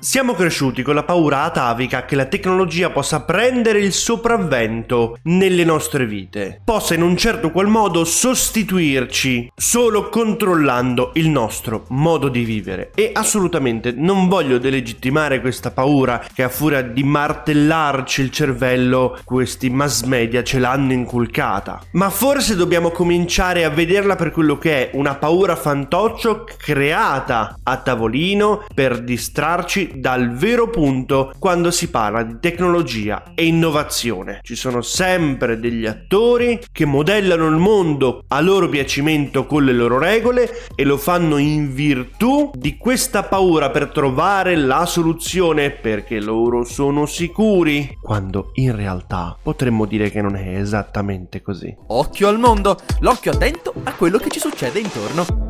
Siamo cresciuti con la paura atavica che la tecnologia possa prendere il sopravvento nelle nostre vite, possa in un certo qual modo sostituirci solo controllando il nostro modo di vivere. E assolutamente non voglio delegittimare questa paura che a furia di martellarci il cervello questi mass media ce l'hanno inculcata. Ma forse dobbiamo cominciare a vederla per quello che è una paura fantoccio creata a tavolino per distrarci dal vero punto quando si parla di tecnologia e innovazione. Ci sono sempre degli attori che modellano il mondo a loro piacimento con le loro regole e lo fanno in virtù di questa paura per trovare la soluzione perché loro sono sicuri, quando in realtà potremmo dire che non è esattamente così. Occhio al mondo, l'occhio attento a quello che ci succede intorno.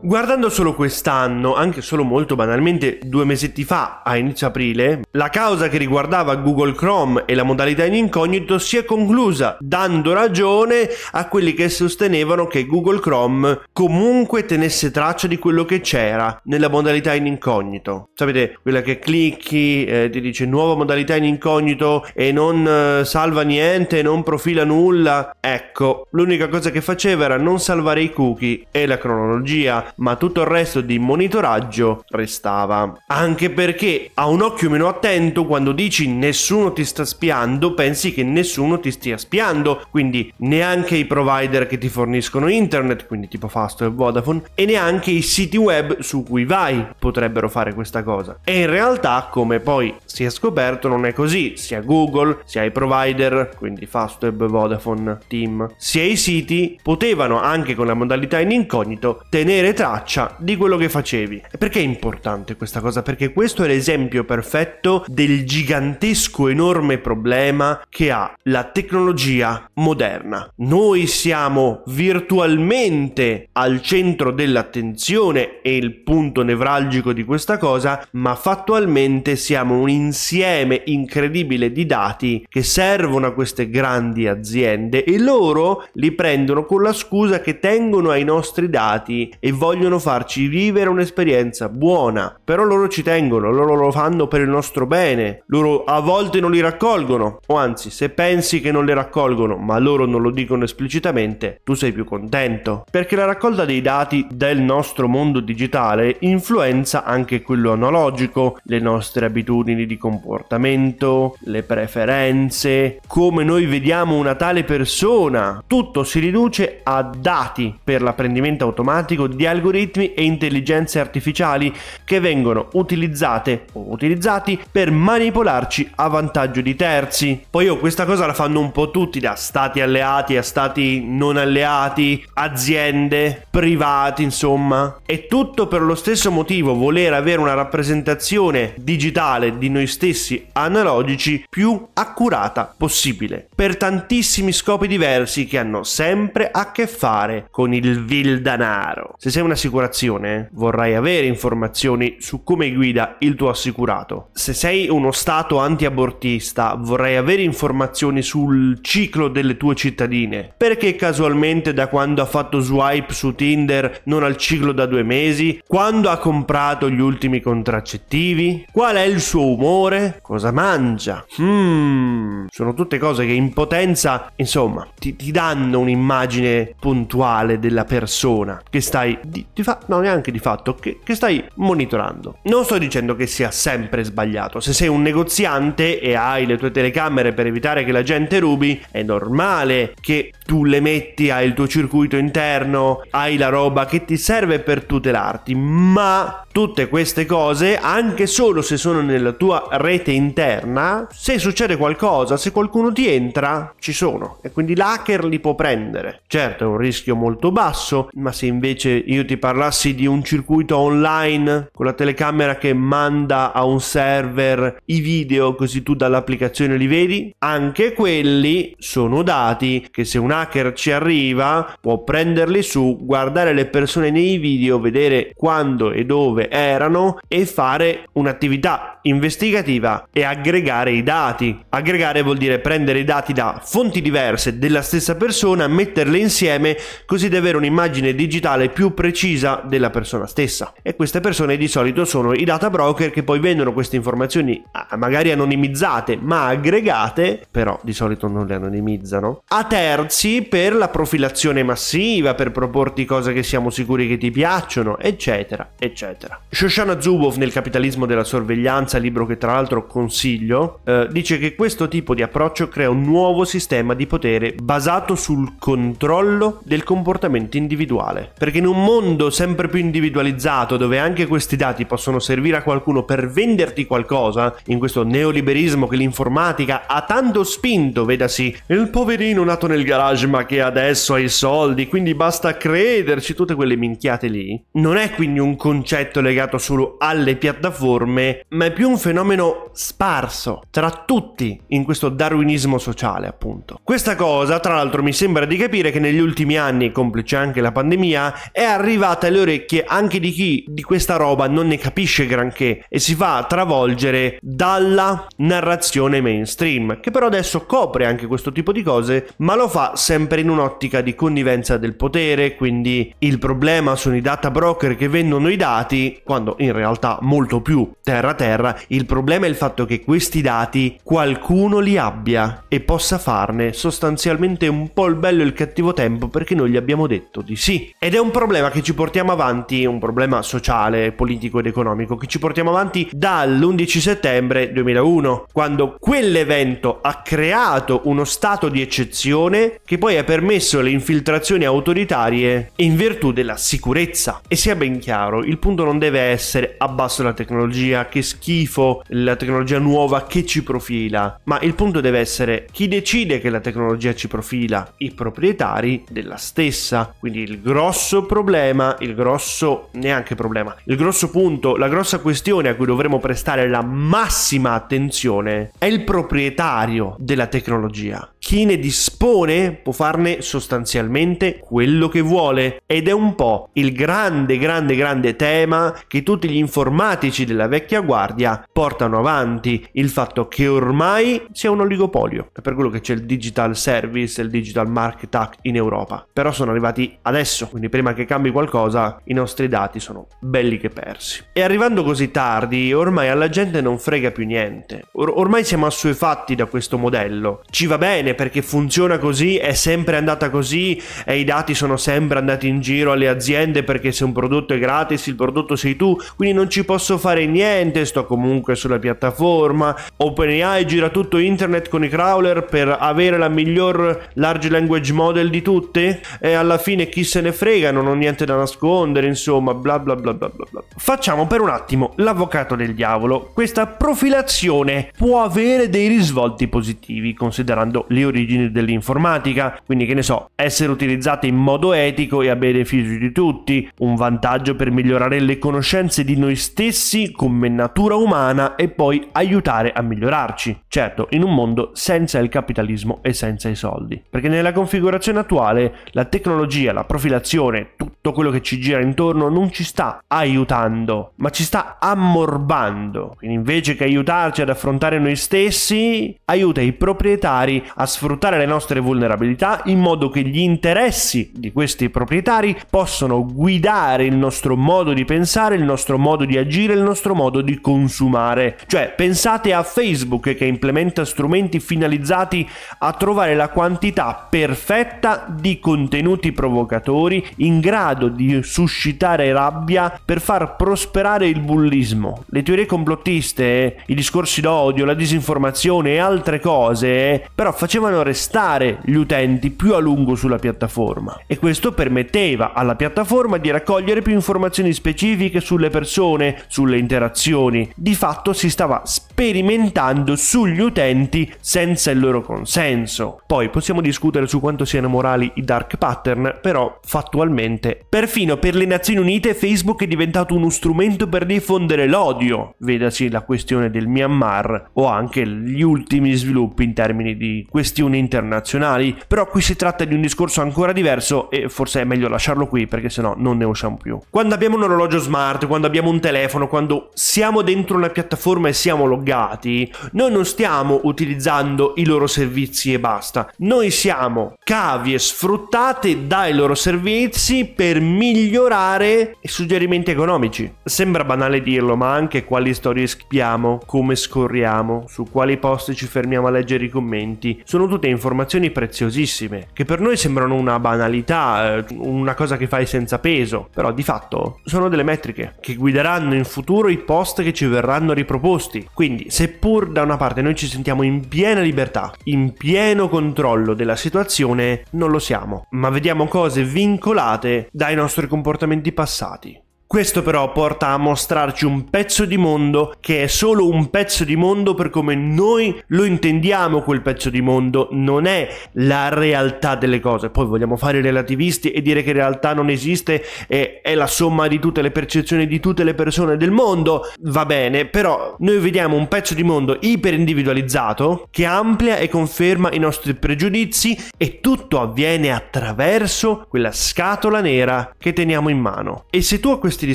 Guardando solo quest'anno, anche solo molto banalmente due mesetti fa, a inizio aprile, la causa che riguardava Google Chrome e la modalità in incognito si è conclusa, dando ragione a quelli che sostenevano che Google Chrome comunque tenesse traccia di quello che c'era nella modalità in incognito. Sapete, quella che clicchi, eh, ti dice nuova modalità in incognito e non eh, salva niente, non profila nulla. Ecco, l'unica cosa che faceva era non salvare i cookie e la cronologia ma tutto il resto di monitoraggio restava. Anche perché a un occhio meno attento, quando dici nessuno ti sta spiando, pensi che nessuno ti stia spiando, quindi neanche i provider che ti forniscono internet, quindi tipo Fastweb, Vodafone, e neanche i siti web su cui vai potrebbero fare questa cosa. E in realtà, come poi si è scoperto, non è così, sia Google, sia i provider, quindi Fastweb, Vodafone, Team, sia i siti potevano anche con la modalità in incognito tenere traccia di quello che facevi. E perché è importante questa cosa? Perché questo è l'esempio perfetto del gigantesco, enorme problema che ha la tecnologia moderna. Noi siamo virtualmente al centro dell'attenzione e il punto nevralgico di questa cosa, ma fattualmente siamo un insieme incredibile di dati che servono a queste grandi aziende e loro li prendono con la scusa che tengono ai nostri dati e vogliono vogliono farci vivere un'esperienza buona, però loro ci tengono, loro lo fanno per il nostro bene, loro a volte non li raccolgono, o anzi se pensi che non li raccolgono, ma loro non lo dicono esplicitamente, tu sei più contento, perché la raccolta dei dati del nostro mondo digitale influenza anche quello analogico, le nostre abitudini di comportamento, le preferenze, come noi vediamo una tale persona, tutto si riduce a dati per l'apprendimento automatico di alcuni algoritmi e intelligenze artificiali che vengono utilizzate o utilizzati per manipolarci a vantaggio di terzi. Poi io oh, questa cosa la fanno un po' tutti, da stati alleati a stati non alleati, aziende, privati, insomma. È tutto per lo stesso motivo, voler avere una rappresentazione digitale di noi stessi analogici più accurata possibile, per tantissimi scopi diversi che hanno sempre a che fare con il vil danaro. Se sei un'assicurazione, vorrai avere informazioni su come guida il tuo assicurato. Se sei uno stato antiabortista, vorrai avere informazioni sul ciclo delle tue cittadine. Perché casualmente da quando ha fatto swipe su Tinder non ha il ciclo da due mesi? Quando ha comprato gli ultimi contraccettivi? Qual è il suo umore? Cosa mangia? Hmm, sono tutte cose che in potenza, insomma, ti, ti danno un'immagine puntuale della persona che stai di, di fa- no, neanche di fatto, che, che stai monitorando. Non sto dicendo che sia sempre sbagliato. Se sei un negoziante e hai le tue telecamere per evitare che la gente rubi, è normale che tu le metti, hai il tuo circuito interno, hai la roba che ti serve per tutelarti, ma tutte queste cose, anche solo se sono nella tua rete interna, se succede qualcosa, se qualcuno ti entra, ci sono e quindi l'hacker li può prendere. Certo, è un rischio molto basso, ma se invece io ti parlassi di un circuito online con la telecamera che manda a un server i video così tu dall'applicazione li vedi, anche quelli sono dati che se un hacker ci arriva, può prenderli su, guardare le persone nei video, vedere quando e dove erano e fare un'attività investigativa e aggregare i dati. Aggregare vuol dire prendere i dati da fonti diverse della stessa persona, metterle insieme così da avere un'immagine digitale più precisa della persona stessa. E queste persone di solito sono i data broker che poi vendono queste informazioni ah, magari anonimizzate ma aggregate, però di solito non le anonimizzano, a terzi sì per la profilazione massiva, per proporti cose che siamo sicuri che ti piacciono, eccetera, eccetera. Shoshana Zuboff nel Capitalismo della sorveglianza, libro che tra l'altro consiglio, eh, dice che questo tipo di approccio crea un nuovo sistema di potere basato sul controllo del comportamento individuale. Perché in un mondo sempre più individualizzato, dove anche questi dati possono servire a qualcuno per venderti qualcosa, in questo neoliberismo che l'informatica ha tanto spinto, vedasi il poverino nato nel garage Plasma che adesso ha i soldi, quindi basta crederci, tutte quelle minchiate lì. Non è quindi un concetto legato solo alle piattaforme, ma è più un fenomeno sparso tra tutti in questo darwinismo sociale, appunto. Questa cosa, tra l'altro, mi sembra di capire che negli ultimi anni, complice anche la pandemia, è arrivata alle orecchie anche di chi di questa roba non ne capisce granché e si fa travolgere dalla narrazione mainstream, che però adesso copre anche questo tipo di cose, ma lo fa sempre in un'ottica di connivenza del potere, quindi il problema sono i data broker che vendono i dati, quando in realtà molto più terra terra, il problema è il fatto che questi dati qualcuno li abbia e possa farne sostanzialmente un po' il bello e il cattivo tempo perché noi gli abbiamo detto di sì. Ed è un problema che ci portiamo avanti, un problema sociale, politico ed economico, che ci portiamo avanti dall'11 settembre 2001, quando quell'evento ha creato uno stato di eccezione che poi ha permesso le infiltrazioni autoritarie in virtù della sicurezza. E sia ben chiaro, il punto non deve essere abbasso la tecnologia, che schifo la tecnologia nuova che ci profila, ma il punto deve essere chi decide che la tecnologia ci profila, i proprietari della stessa. Quindi il grosso problema, il grosso neanche problema, il grosso punto, la grossa questione a cui dovremmo prestare la massima attenzione è il proprietario della tecnologia chi ne dispone può farne sostanzialmente quello che vuole ed è un po' il grande, grande, grande tema che tutti gli informatici della vecchia guardia portano avanti, il fatto che ormai sia un oligopolio. È per quello che c'è il digital service, il digital market act in Europa. Però sono arrivati adesso, quindi prima che cambi qualcosa i nostri dati sono belli che persi. E arrivando così tardi, ormai alla gente non frega più niente. Or- ormai siamo assuefatti da questo modello. Ci va bene perché funziona così, è sempre andata così e i dati sono sempre andati in giro alle aziende perché se un prodotto è gratis il prodotto sei tu, quindi non ci posso fare niente, sto comunque sulla piattaforma. OpenAI gira tutto internet con i crawler per avere la miglior large language model di tutte e alla fine chi se ne frega, non ho niente da nascondere, insomma, bla bla bla bla bla. bla. Facciamo per un attimo l'avvocato del diavolo. Questa profilazione può avere dei risvolti positivi considerando l'IoT origini dell'informatica, quindi che ne so, essere utilizzate in modo etico e a beneficio di tutti, un vantaggio per migliorare le conoscenze di noi stessi come natura umana e poi aiutare a migliorarci, certo in un mondo senza il capitalismo e senza i soldi, perché nella configurazione attuale la tecnologia, la profilazione, tutto tutto quello che ci gira intorno non ci sta aiutando, ma ci sta ammorbando. Quindi invece che aiutarci ad affrontare noi stessi, aiuta i proprietari a sfruttare le nostre vulnerabilità in modo che gli interessi di questi proprietari possano guidare il nostro modo di pensare, il nostro modo di agire, il nostro modo di consumare. Cioè, pensate a Facebook che implementa strumenti finalizzati a trovare la quantità perfetta di contenuti provocatori in grado grado di suscitare rabbia per far prosperare il bullismo. Le teorie complottiste, i discorsi d'odio, la disinformazione e altre cose però facevano restare gli utenti più a lungo sulla piattaforma e questo permetteva alla piattaforma di raccogliere più informazioni specifiche sulle persone, sulle interazioni. Di fatto si stava spiegando sperimentando sugli utenti senza il loro consenso. Poi possiamo discutere su quanto siano morali i dark pattern, però fattualmente. Perfino per le Nazioni Unite Facebook è diventato uno strumento per diffondere l'odio, vedasi la questione del Myanmar o anche gli ultimi sviluppi in termini di questioni internazionali, però qui si tratta di un discorso ancora diverso e forse è meglio lasciarlo qui perché sennò non ne usciamo più. Quando abbiamo un orologio smart, quando abbiamo un telefono, quando siamo dentro una piattaforma e siamo loggati allargati, noi non stiamo utilizzando i loro servizi e basta. Noi siamo cavie sfruttate dai loro servizi per migliorare i suggerimenti economici. Sembra banale dirlo, ma anche quali storie scriviamo, come scorriamo, su quali post ci fermiamo a leggere i commenti, sono tutte informazioni preziosissime, che per noi sembrano una banalità, eh, una cosa che fai senza peso, però di fatto sono delle metriche che guideranno in futuro i post che ci verranno riproposti. Quindi quindi, seppur da una parte noi ci sentiamo in piena libertà, in pieno controllo della situazione, non lo siamo, ma vediamo cose vincolate dai nostri comportamenti passati. Questo però porta a mostrarci un pezzo di mondo che è solo un pezzo di mondo per come noi lo intendiamo quel pezzo di mondo, non è la realtà delle cose. Poi vogliamo fare i relativisti e dire che in realtà non esiste e è la somma di tutte le percezioni di tutte le persone del mondo, va bene, però noi vediamo un pezzo di mondo iperindividualizzato che amplia e conferma i nostri pregiudizi e tutto avviene attraverso quella scatola nera che teniamo in mano. E se tu a questo questi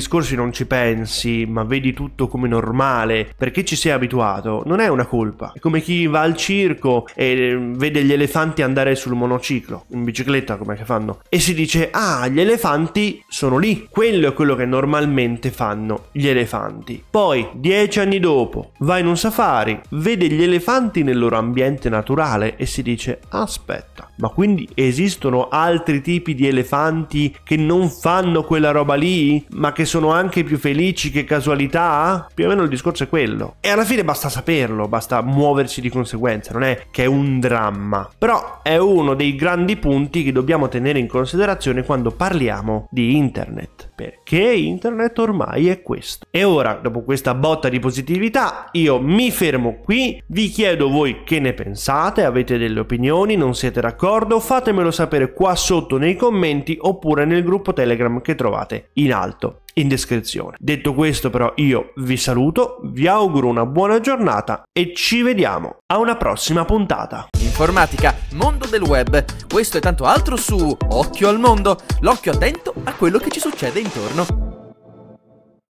discorsi non ci pensi, ma vedi tutto come normale, perché ci sei abituato, non è una colpa. È come chi va al circo e mm, vede gli elefanti andare sul monociclo, in bicicletta come che fanno, e si dice, ah, gli elefanti sono lì. Quello è quello che normalmente fanno gli elefanti. Poi, dieci anni dopo, va in un safari, vede gli elefanti nel loro ambiente naturale e si dice, aspetta, ma quindi esistono altri tipi di elefanti che non fanno quella roba lì? Ma che sono anche più felici che casualità? Più o meno il discorso è quello. E alla fine basta saperlo, basta muoversi di conseguenza, non è che è un dramma. Però è uno dei grandi punti che dobbiamo tenere in considerazione quando parliamo di internet. Perché internet ormai è questo. E ora, dopo questa botta di positività, io mi fermo qui, vi chiedo voi che ne pensate, avete delle opinioni, non siete d'accordo, fatemelo sapere qua sotto nei commenti oppure nel gruppo Telegram che trovate in alto in descrizione. Detto questo però io vi saluto, vi auguro una buona giornata e ci vediamo a una prossima puntata. Informatica, mondo del web, questo e tanto altro su Occhio al Mondo, l'occhio attento a quello che ci succede intorno.